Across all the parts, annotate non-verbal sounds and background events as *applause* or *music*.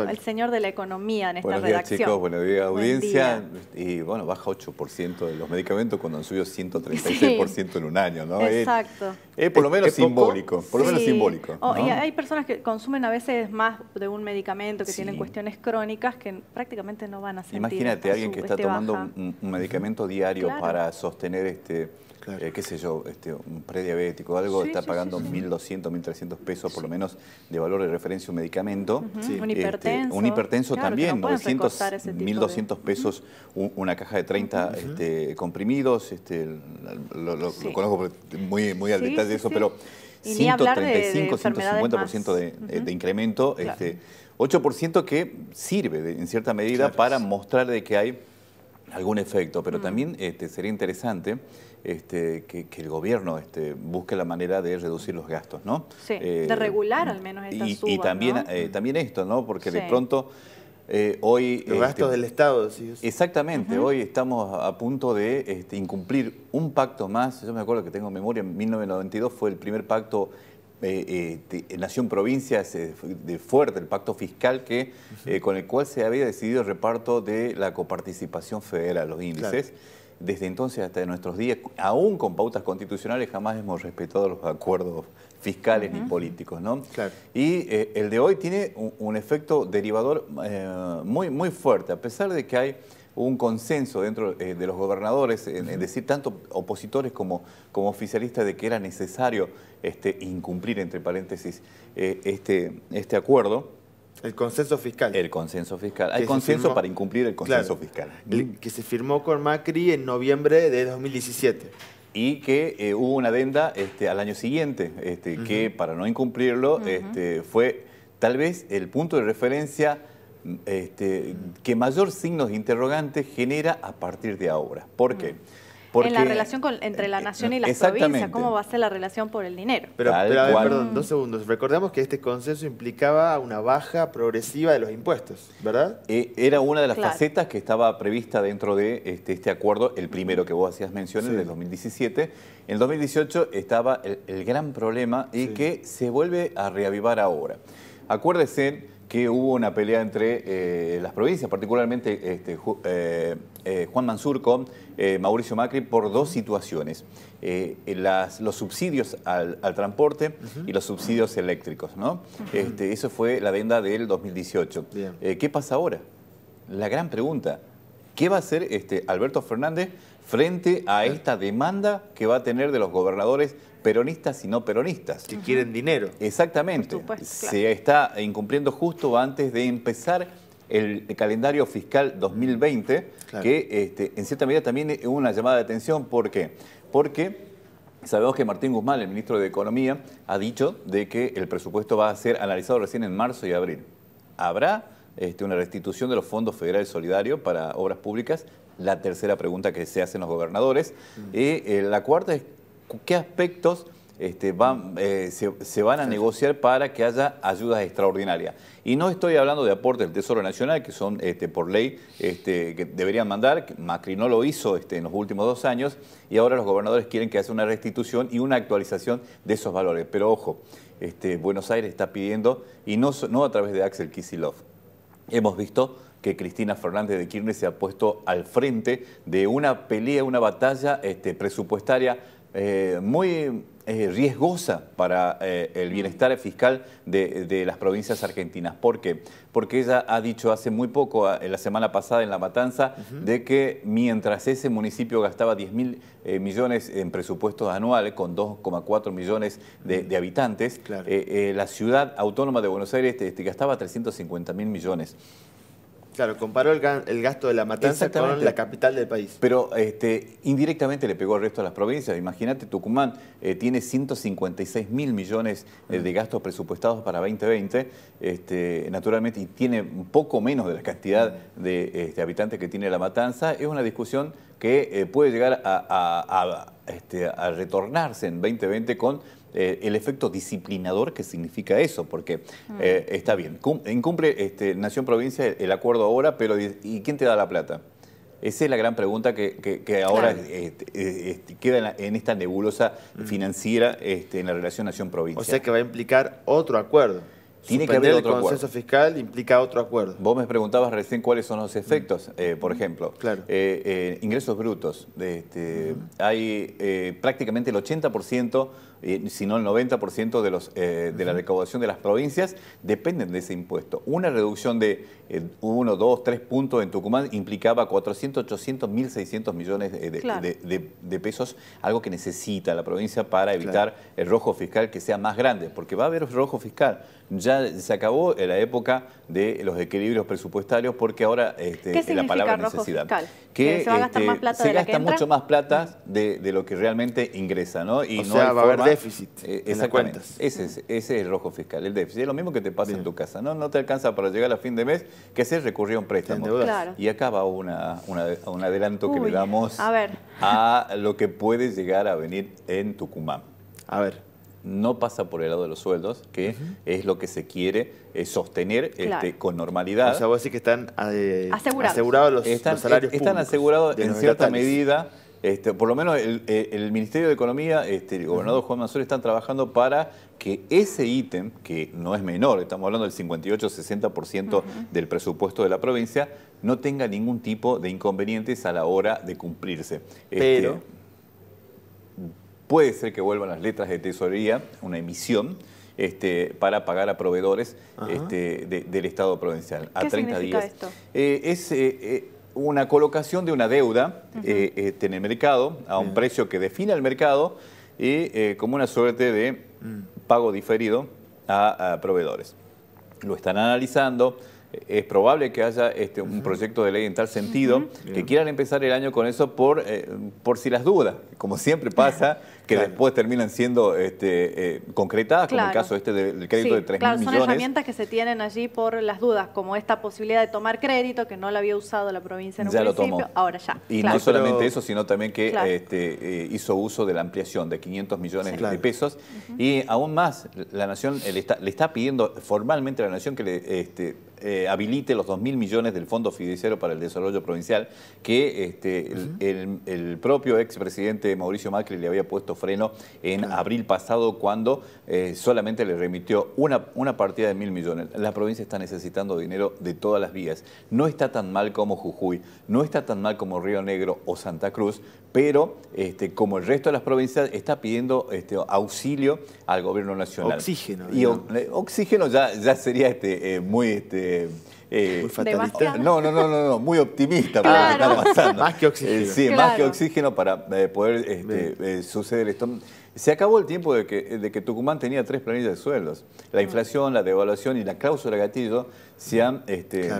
El señor de la economía en esta buenos días, Chicos, buenos días, audiencia. Y bueno, baja 8% de los medicamentos cuando han subido 136% en un año, ¿no? Exacto. Es, por lo menos simbólico. Por lo menos simbólico. Oh, y hay personas que consumen a veces más de un medicamento, que tienen cuestiones crónicas, que prácticamente no van a sentir. Imagínate alguien que está este tomando un, medicamento diario para sostener este eh, qué sé yo, este, un prediabético o algo, está pagando 1.200, 1.300 pesos por lo menos de valor de referencia un medicamento. Un este, hipertenso. un hipertenso también, 1.200 pesos una caja de 30 este, comprimidos, este, lo, conozco muy, muy al detalle de eso, pero... 135, 150% de, incremento, este, 8% que sirve en cierta medida para mostrar de que hay algún efecto, pero mm. también este, sería interesante este, que, el gobierno este, busque la manera de reducir los gastos, ¿no? Sí, de eh, regular al menos estas y, Y eh, también, esto, ¿no? Porque de pronto... Eh, hoy, los gastos este, del Estado, sí. Exactamente, hoy estamos a punto de incumplir un pacto más. Yo me acuerdo que tengo memoria, en 1992 fue el primer pacto nación provincia de fuerte, el pacto fiscal que, con el cual se había decidido el reparto de la coparticipación federal, a los índices desde entonces hasta nuestros días, aún con pautas constitucionales, jamás hemos respetado los acuerdos fiscales ni políticos, ¿no? Y eh, el de hoy tiene un, efecto derivador eh, muy, muy fuerte, a pesar de que hay un consenso dentro eh, de los gobernadores, en decir, tanto opositores como, como oficialistas, de que era necesario este, incumplir, entre paréntesis, este, este acuerdo. El consenso fiscal. El consenso fiscal. Hay consenso para incumplir el consenso fiscal. Que se firmó con Macri en noviembre de 2017. Y que eh, hubo una adenda este, al año siguiente, este, que para no incumplirlo este, fue tal vez el punto de referencia que mayor signos de interrogante genera a partir de ahora. ¿Por qué? en la relación entre la eh, nación y las provincias, cómo va a ser la relación por el dinero. Pero, perdón, dos segundos. Recordemos que este consenso implicaba una baja progresiva de los impuestos, ¿verdad? E, era una de las facetas que estaba prevista dentro de este, este, acuerdo, el primero que vos hacías mención, en el del 2017. En el 2018 estaba el, gran problema y que se vuelve a reavivar ahora. Acuérdese que hubo una pelea entre eh, las provincias, particularmente este, eh, eh, Juan Mansur con Mauricio Macri, por dos situaciones. los subsidios al, transporte y los subsidios eléctricos. ¿no? Este, eso fue la venda del 2018. ¿Qué pasa ahora? La gran pregunta, ¿qué va a hacer este, Alberto Fernández? frente a esta demanda que va a tener de los gobernadores peronistas y no peronistas. Que quieren dinero. Exactamente. Se está incumpliendo justo antes de empezar el calendario fiscal 2020, que este, en cierta medida también es una llamada de atención. ¿Por qué? Porque Sabemos que Martín Guzmán, el ministro de Economía, ha dicho de que el presupuesto va a ser analizado recién en marzo y abril. ¿Habrá este, una restitución de los fondos federales solidarios para obras públicas? la tercera pregunta que se hacen los gobernadores. Mm. Y eh, la cuarta es, ¿qué aspectos este, eh, se, van a negociar para que haya ayudas extraordinarias? Y no estoy hablando de aportes del Tesoro Nacional, que son este, por ley este, que deberían mandar. Macri no lo hizo en los últimos dos años y ahora los gobernadores quieren que haya una restitución y una actualización de esos valores. Pero ojo, Buenos Aires está pidiendo, y no, no a través de Axel Kicillof. hemos visto que Cristina Fernández de Kirchner se ha puesto al frente de una pelea, una batalla este, presupuestaria eh, muy eh, riesgosa para eh, el bienestar fiscal de, las provincias argentinas. ¿Por qué? Porque ella ha dicho hace muy poco, la semana pasada en La Matanza, de que mientras ese municipio gastaba 10 mil millones en presupuestos anuales, con 2,4 millones de, habitantes, la ciudad autónoma de Buenos Aires este, gastaba 350 mil millones. Claro, comparó el, gasto de la matanza con la capital del país. Pero este, indirectamente le pegó al resto de las provincias. Imagínate, Tucumán eh, tiene 156 mil millones eh, de gastos presupuestados para 2020, este, naturalmente, y tiene poco menos de la cantidad de este, habitantes que tiene la matanza. Es una discusión que eh, puede llegar a retornarse en 2020 con eh, el efecto disciplinador que significa eso, porque mm. eh, está bien, incumple este, Nación Provincia el, acuerdo ahora, pero ¿y quién te da la plata? Esa es la gran pregunta que, ahora este, eh, este, queda en, esta nebulosa mm. financiera en la relación nación-provincia. O sea que va a implicar otro acuerdo. Tiene que haber otro consenso fiscal implica otro acuerdo. Vos me preguntabas recién cuáles son los efectos, mm. por ejemplo. ingresos brutos. Hay prácticamente el 80% eh, sino el 90% de, los, eh, de la recaudación de las provincias dependen de ese impuesto. Una reducción de 1, 2, 3 puntos en Tucumán implicaba 400, 800, 1.600 millones de, pesos, algo que necesita la provincia para evitar el rojo fiscal que sea más grande, porque va a haber rojo fiscal. Ya se acabó la época de los equilibrios presupuestarios porque ahora este, la palabra necesidad. Que, se gasta mucho más plata de, lo que realmente ingresa, ¿no? Y no sea, va a haber déficit eh, Ese es, el rojo fiscal, el déficit. Es lo mismo que te pasa en tu casa. No, no te alcanza para llegar a fin de mes, que se recurrió a un préstamo. Y acá va una, un adelanto que le damos a, lo que puede llegar a venir en Tucumán. A ver no pasa por el lado de los sueldos, que es lo que se quiere eh, sostener este, con normalidad. O sea, vos decís que están eh, asegurados. los, salarios Están asegurados en cierta medida este, por lo menos eh, el, Ministerio de Economía, este, el gobernador Juan Mansur están trabajando para que ese ítem, que no es menor, estamos hablando del 58-60% del presupuesto de la provincia, no tenga ningún tipo de inconvenientes a la hora de cumplirse. Este, Pero... puede ser que vuelvan las letras de tesorería, una emisión, este, para pagar a proveedores del Estado provincial a 30 días. Esto? Eh, es, eh, una colocación de una deuda eh, eh, en el mercado a un precio que define el mercado y eh, como una suerte de mm. pago diferido a proveedores. Lo están analizando, es probable que haya este, un proyecto de ley en tal sentido, que quieran empezar el año con eso por, eh, por si las dudas, como siempre pasa, *laughs* que después terminan siendo este, eh, concretadas, claro. como el caso este del crédito de 3 claro, Son herramientas que se tienen allí por las dudas, como esta posibilidad de tomar crédito, que no la había usado la provincia en un principio, ahora ya. Y no solamente eso, sino también que este, eh, hizo uso de la ampliación de 500 millones de pesos, y aún más, la Nación le está, pidiendo formalmente a la Nación que le habilite los 2.000 millones del Fondo Fiduciario para el Desarrollo Provincial, que este, el, propio expresidente Mauricio Macri le había puesto freno en abril pasado cuando eh, solamente le remitió una, una partida de 1.000 millones. La provincia está necesitando dinero de todas las vías. No está tan mal como Jujuy, no está tan mal como Río Negro o Santa Cruz, pero este, como el resto de las provincias está pidiendo este, auxilio al gobierno nacional. Oxígeno. Y oxígeno ya, ya sería este, eh, muy... Este, eh, muy fatalista. No, no, no, no, no, muy optimista para lo que Más que oxígeno. Eh, sí, más que oxígeno para poder este, suceder esto. Se acabó el tiempo de que, Tucumán tenía tres planillas de sueldos. La mm. inflación, la devaluación y la cláusula gatillo se han este,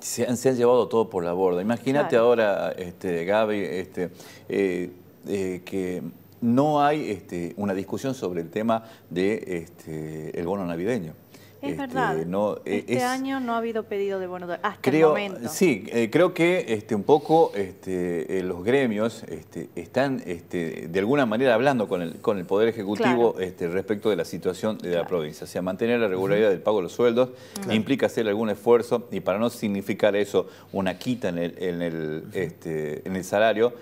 se han, llevado todo por la borda. Imagínate ahora, este, Gaby, este, eh, eh, que no hay este, una discusión sobre el tema del de, este, el bono navideño. Es este, verdad. Eh, este año no ha habido pedido de bonos hasta el momento. Sí, eh, creo que este, un poco este, eh, los gremios están de alguna manera hablando con el, con el Poder Ejecutivo respecto de la situación de la provincia. O sea, mantener la regularidad del pago de los sueldos implica hacer algún esfuerzo y para no significar eso una quita en el, en el, en el salario,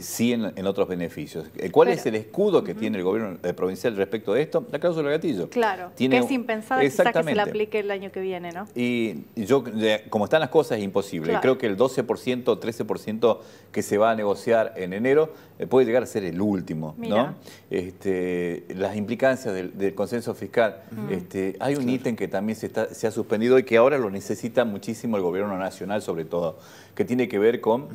sí en, otros beneficios. ¿Cuál es el escudo que tiene el gobierno provincial respecto de esto? La cláusula de gatillo. Claro, tiene, que es impensable que se la aplique el año que viene, ¿no? Y yo, como están las cosas, es imposible. Creo que el 12% o 13% que se va a negociar en enero eh, puede llegar a ser el último, ¿no? Este, las implicancias del, consenso fiscal. Este, hay un ítem que también se, ha suspendido y que ahora lo necesita muchísimo el gobierno nacional, sobre todo, que tiene que ver con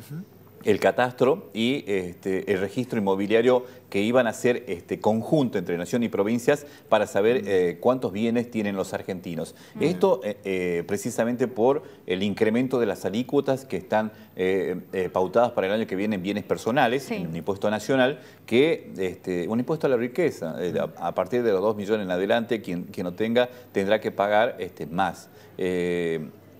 el catastro y este, el registro inmobiliario que iban a ser este, conjunto entre nación y provincias para saber mm. eh, cuántos bienes tienen los argentinos. Mm. Esto eh, eh, precisamente por el incremento de las alícuotas que están pautadas para el año que viene en bienes personales, un impuesto nacional, que este, un impuesto a la riqueza. Mm. a, partir de los 2 millones en adelante, quien, quien lo tenga tendrá que pagar este, más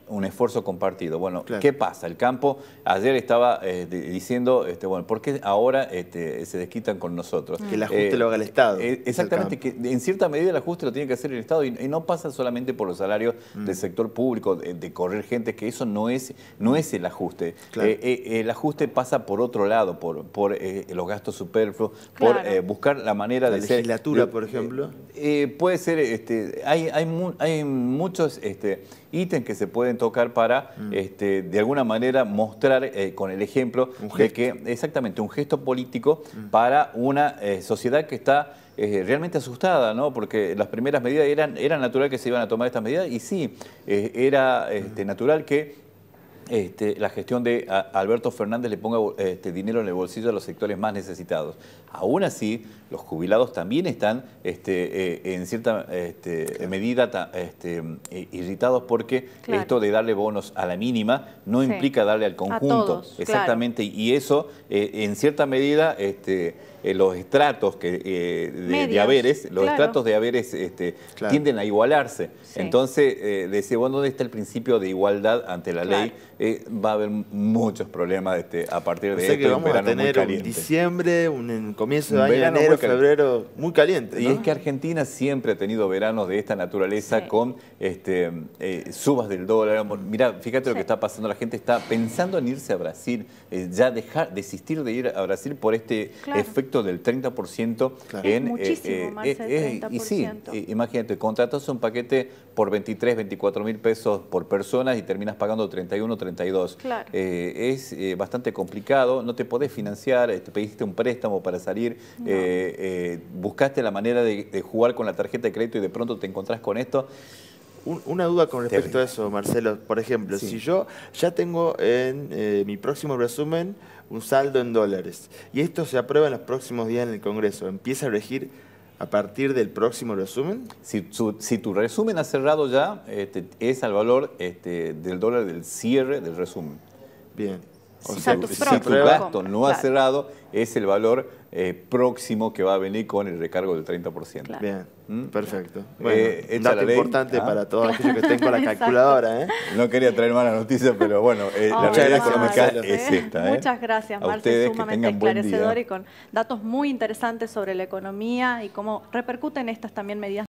un esfuerzo compartido. Bueno, ¿qué pasa? El campo, ayer estaba eh, diciendo, este, bueno, ¿por qué ahora este, se desquitan con nosotros? Que el eh, ajuste lo haga el eh, Estado. exactamente, que en cierta medida el ajuste lo tiene que hacer el Estado y, no pasa solamente por los salarios mm. del sector público, de, correr gente, que eso no es, no es el ajuste. el ajuste pasa por otro lado, por, por los gastos superfluos, por buscar la manera de La legislatura, por ejemplo? puede ser, este, hay, hay, hay muchos ítems que se pueden tocar para, mm. este, de alguna manera, mostrar eh, con el ejemplo de que, exactamente, un gesto político mm. para una eh, sociedad que está eh, realmente asustada, ¿no? Porque las primeras medidas eran, era natural que se iban a tomar estas medidas y sí, era este, mm. natural que este, la gestión de Alberto Fernández le ponga este, dinero en el bolsillo a los sectores más necesitados. Aún así, los jubilados también están este, eh, en cierta medida eh, irritados porque esto de darle bonos a la mínima no implica darle al conjunto. Exactamente, y eso eh, en cierta medida los estratos de, haberes, los estratos de haberes tienden a igualarse. Entonces, eh, ese ¿dónde está el principio de igualdad ante la ley? Eh, va a haber muchos problemas este, a partir de esto. Que tener un diciembre, un comienzo de año, enero, febrero, muy caliente. Y es que Argentina siempre ha tenido veranos de esta naturaleza con este, eh, subas del dólar. Mira, fíjate lo que está pasando. La gente está pensando en irse a Brasil, eh, ya dejar, desistir de ir a Brasil por este efecto del 30% en... Eh, muchísimo eh, más 30%. Eh, y sí, imagínate, contratas un paquete por 23, 24 mil pesos por persona y terminas pagando 31, 32. es bastante complicado, no te podés financiar, te pediste un préstamo para salir, buscaste la manera de, de jugar con la tarjeta de crédito y de pronto te encontrás con esto una duda con respecto a eso, Marcelo. Por ejemplo, si yo ya tengo en eh, mi próximo resumen un saldo en dólares y esto se aprueba en los próximos días en el Congreso, ¿empieza a regir a partir del próximo resumen? Si, tu resumen ha cerrado ya, este, es al valor este, del dólar del cierre del resumen. Bien. O sea, si tu gasto no ha cerrado, es el valor eh, próximo que va a venir con el recargo del 30%. Bien, ¿Mm? perfecto. Eh, bueno, dato importante ah. para todos los que estén con la *laughs* calculadora. ¿eh? No quería traer mala noticia, pero bueno, eh, la oh, realidad económica es esta. Muchas gracias, Marce, ¿eh? sumamente esclarecedor y con datos muy interesantes sobre la economía y cómo repercuten estas también medidas.